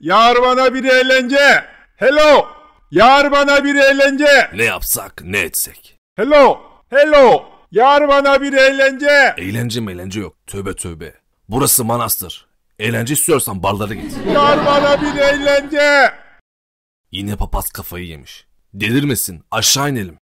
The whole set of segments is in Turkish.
Yar bana bir eğlence. Hello. Yar bana bir eğlence. Ne yapsak ne etsek. Hello. Hello. Yar bana bir eğlence. Eğlence mi? Eğlence yok. Tövbe tövbe. Burası manastır. Eğlence istiyorsan barlara git. Yar bana bir eğlence. Yine papaz kafayı yemiş. Delirmesin aşağı inelim.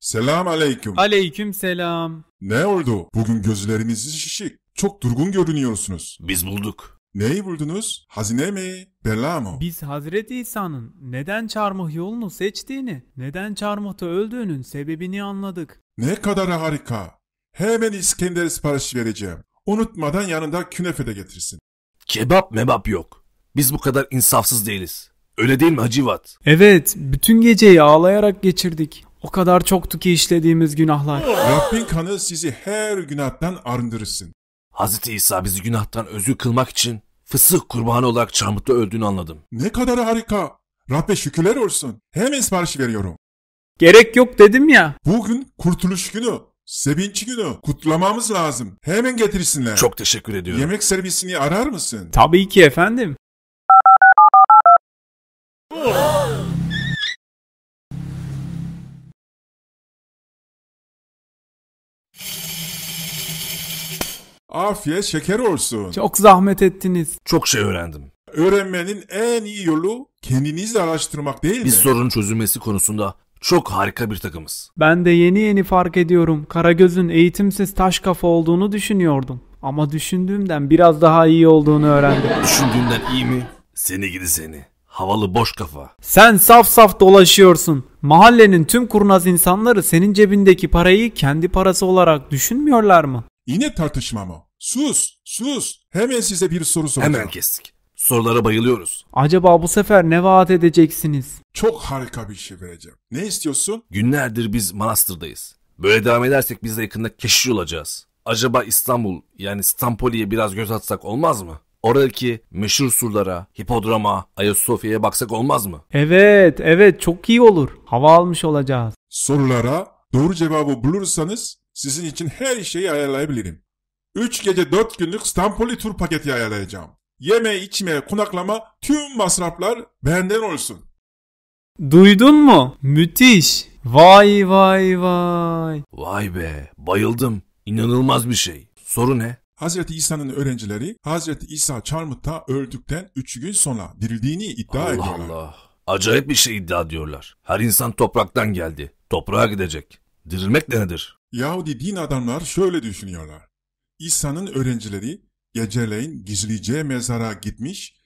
Selam aleyküm. Aleyküm selam. Ne oldu? Bugün gözleriniz şişik. Çok durgun görünüyorsunuz. Biz bulduk. Neyi buldunuz? Hazine mi? Bela mı? Biz Hazreti İsa'nın neden çarmıh yolunu seçtiğini, neden çarmıhta öldüğünün sebebini anladık. Ne kadar harika. Hemen İskender sipariş vereceğim. Unutmadan yanında künefe de getirsin. Kebap mebap yok. Biz bu kadar insafsız değiliz. Öyle değil mi Hacivat? Evet, bütün geceyi ağlayarak geçirdik. O kadar çoktu ki işlediğimiz günahlar. Rabbin kanı sizi her günahtan arındırırsın. Hz. İsa bizi günahtan özür kılmak için fısık kurbanı olarak çarmıhta öldüğünü anladım. Ne kadar harika. Rabbe şükürler olsun. Hemen sipariş veriyorum. Gerek yok dedim ya. Bugün kurtuluş günü. Sevinç günü. Kutlamamız lazım. Hemen getirsinler. Çok teşekkür ediyorum. Yemek servisini arar mısın? Tabii ki efendim. Afiyet şeker olsun. Çok zahmet ettiniz. Çok şey öğrendim. Öğrenmenin en iyi yolu kendinizle araştırmak değil mi? Biz sorun çözülmesi konusunda çok harika bir takımız. Ben de yeni yeni fark ediyorum. Karagöz'ün eğitimsiz taş kafa olduğunu düşünüyordum. Ama düşündüğümden biraz daha iyi olduğunu öğrendim. Düşündüğünden iyi mi? Seni gidi seni. Havalı boş kafa. Sen saf saf dolaşıyorsun. Mahallenin tüm kurnaz insanları senin cebindeki parayı kendi parası olarak düşünmüyorlar mı? Yine tartışma mı? Sus, sus. Hemen size bir soru soracağım. Hemen kestik. Sorulara bayılıyoruz. Acaba bu sefer ne vaat edeceksiniz? Çok harika bir şey vereceğim. Ne istiyorsun? Günlerdir biz manastırdayız. Böyle devam edersek biz de yakında keşiş olacağız. Acaba İstanbul yani Stampoli'ye biraz göz atsak olmaz mı? Oradaki meşhur surlara, hipodroma, Ayasofya'ya baksak olmaz mı? Evet, evet çok iyi olur. Hava almış olacağız. Sorulara doğru cevabı bulursanız sizin için her şeyi ayarlayabilirim. 3 gece 4 günlük Stampoli tur paketi ayarlayacağım. Yeme, içme, konaklama tüm masraflar benden olsun. Duydun mu? Müthiş. Vay vay vay. Vay be bayıldım. İnanılmaz bir şey. Soru ne? Hazreti İsa'nın öğrencileri Hazreti İsa Çarmıh'ta öldükten 3 gün sonra dirildiğini iddia Allah ediyorlar. Allah Allah. Acayip bir şey iddia diyorlar. Her insan topraktan geldi. Toprağa gidecek. Dirilmek de nedir? Yahudi din adamlar şöyle düşünüyorlar. İsa'nın öğrencileri geceleyin gizlice mezara gitmiş,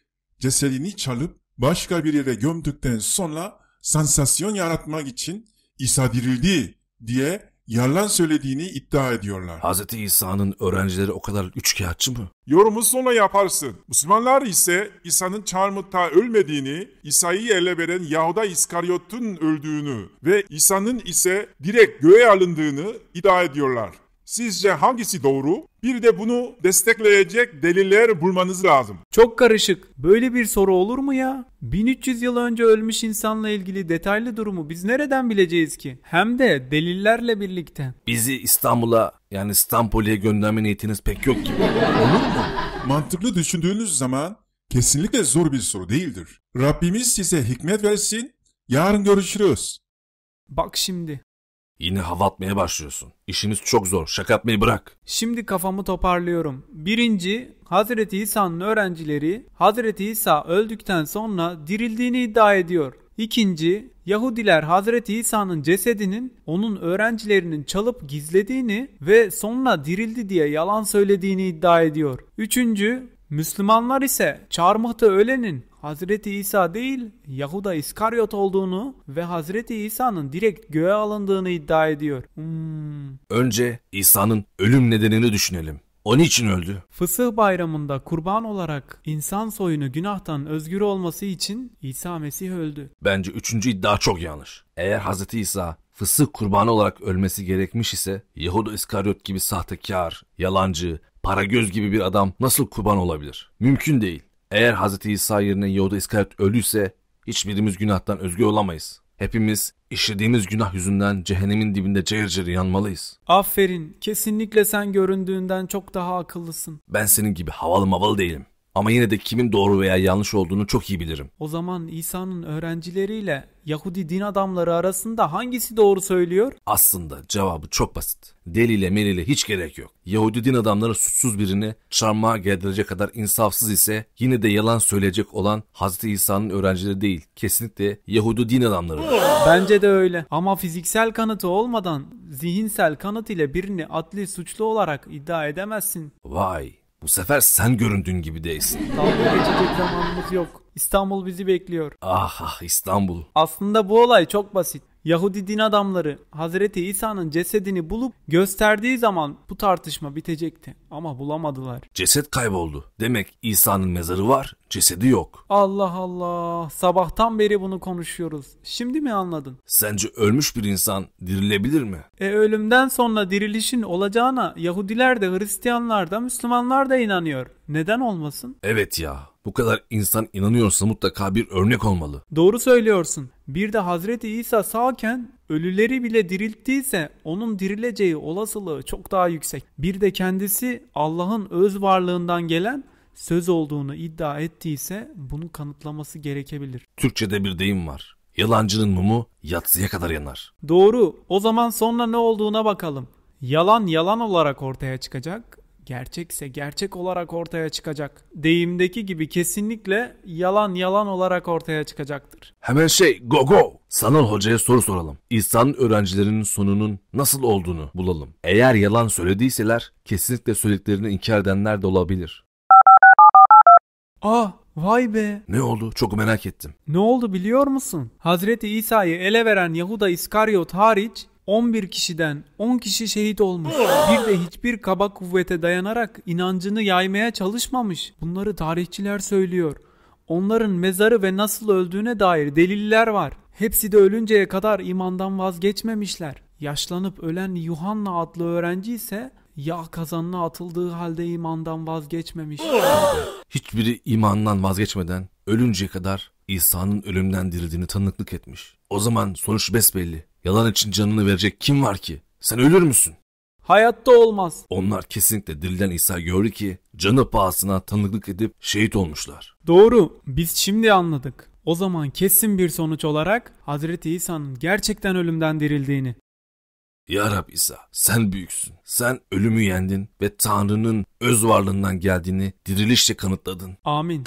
cesedini çalıp başka bir yere gömdükten sonra sansasyon yaratmak için İsa dirildi diye yalan söylediğini iddia ediyorlar. Hz. İsa'nın öğrencileri o kadar üçkağıtçı mı? Yorumu sonra yaparsın. Müslümanlar ise İsa'nın çarmıhta ölmediğini, İsa'yı ele veren Yahuda İskaryot'un öldüğünü ve İsa'nın ise direkt göğe alındığını iddia ediyorlar. Sizce hangisi doğru? Bir de bunu destekleyecek deliller bulmanız lazım. Çok karışık. Böyle bir soru olur mu ya? 1300 yıl önce ölmüş insanla ilgili detaylı durumu biz nereden bileceğiz ki? Hem de delillerle birlikte. Bizi İstanbul'a yani İstanbul'e gönderme niyetiniz pek yok gibi. olur mu? Mantıklı düşündüğünüz zaman kesinlikle zor bir soru değildir. Rabbimiz size hikmet versin. Yarın görüşürüz. Bak şimdi Yine hava atmaya başlıyorsun. İşimiz çok zor. Şaka yapmayı bırak. Şimdi kafamı toparlıyorum. Birinci, Hazreti İsa'nın öğrencileri Hazreti İsa öldükten sonra dirildiğini iddia ediyor. İkinci, Yahudiler Hazreti İsa'nın cesedinin onun öğrencilerinin çalıp gizlediğini ve sonra dirildi diye yalan söylediğini iddia ediyor. Üçüncü, Müslümanlar ise çarmıhta ölenin Hazreti İsa değil Yahuda İskaryot olduğunu ve Hazreti İsa'nın direkt göğe alındığını iddia ediyor. Hmm. Önce İsa'nın ölüm nedenini düşünelim. Onun için öldü. Fısıh bayramında kurban olarak insan soyunu günahtan özgür olması için İsa Mesih öldü. Bence üçüncü iddia çok yanlış. Eğer Hazreti İsa fısıh kurbanı olarak ölmesi gerekmiş ise Yahuda İskaryot gibi sahtekar, yalancı, para göz gibi bir adam nasıl kurban olabilir? Mümkün değil. Eğer Hz. İsa yerine Yehuda İskariot ölüyse, hiçbirimiz günahtan özgür olamayız. Hepimiz işlediğimiz günah yüzünden cehennemin dibinde cayır cayır yanmalıyız. Aferin, kesinlikle sen göründüğünden çok daha akıllısın. Ben senin gibi havalı mavalı değilim. Ama yine de kimin doğru veya yanlış olduğunu çok iyi bilirim. O zaman İsa'nın öğrencileriyle Yahudi din adamları arasında hangisi doğru söylüyor? Aslında cevabı çok basit. Deliyle meriyle hiç gerek yok. Yahudi din adamları suçsuz birini çarmıha gerdirecek kadar insafsız ise yine de yalan söyleyecek olan Hz. İsa'nın öğrencileri değil. Kesinlikle Yahudi din adamları. Bence de öyle. Ama fiziksel kanıtı olmadan zihinsel kanıt ile birini adli suçlu olarak iddia edemezsin. Vay bu sefer sen göründüğün gibi değilsin. Dalga geçecek zamanımız yok. İstanbul bizi bekliyor. Ah ah İstanbul. Aslında bu olay çok basit. Yahudi din adamları Hazreti İsa'nın cesedini bulup gösterdiği zaman bu tartışma bitecekti ama bulamadılar. Ceset kayboldu. Demek İsa'nın mezarı var, cesedi yok. Allah Allah. Sabahtan beri bunu konuşuyoruz. Şimdi mi anladın? Sence ölmüş bir insan dirilebilir mi? E ölümden sonra dirilişin olacağına Yahudiler de Hristiyanlar da Müslümanlar da inanıyor. Neden olmasın? Evet ya. Bu kadar insan inanıyorsa mutlaka bir örnek olmalı. Doğru söylüyorsun. Bir de Hazreti İsa sağken ölüleri bile dirilttiyse onun dirileceği olasılığı çok daha yüksek. Bir de kendisi Allah'ın öz varlığından gelen söz olduğunu iddia ettiyse bunu kanıtlaması gerekebilir. Türkçede bir deyim var. Yalancının mumu yatsıya kadar yanar. Doğru. O zaman sonra ne olduğuna bakalım. Yalan yalan olarak ortaya çıkacak gerçekse gerçek olarak ortaya çıkacak. Deyimdeki gibi kesinlikle yalan yalan olarak ortaya çıkacaktır. Hemen şey go go. Sanal hocaya soru soralım. İhsan öğrencilerinin sonunun nasıl olduğunu bulalım. Eğer yalan söylediyseler kesinlikle söylediklerini inkar edenler de olabilir. Aa ah, Vay be. Ne oldu? Çok merak ettim. Ne oldu biliyor musun? Hazreti İsa'yı ele veren Yahuda İskariot hariç 11 kişiden 10 kişi şehit olmuş. Bir de hiçbir kaba kuvvete dayanarak inancını yaymaya çalışmamış. Bunları tarihçiler söylüyor. Onların mezarı ve nasıl öldüğüne dair deliller var. Hepsi de ölünceye kadar imandan vazgeçmemişler. Yaşlanıp ölen Yuhanna adlı öğrenci ise yağ kazanına atıldığı halde imandan vazgeçmemiş. Hiçbiri imandan vazgeçmeden ölünceye kadar İsa'nın ölümden dirildiğini tanıklık etmiş. O zaman sonuç besbelli. Yalan için canını verecek kim var ki? Sen ölür müsün? Hayatta olmaz. Onlar kesinlikle dirilen İsa gördü ki canı pahasına tanıklık edip şehit olmuşlar. Doğru. Biz şimdi anladık. O zaman kesin bir sonuç olarak Hazreti İsa'nın gerçekten ölümden dirildiğini. Ya Rab İsa sen büyüksün. Sen ölümü yendin ve Tanrı'nın öz varlığından geldiğini dirilişle kanıtladın. Amin.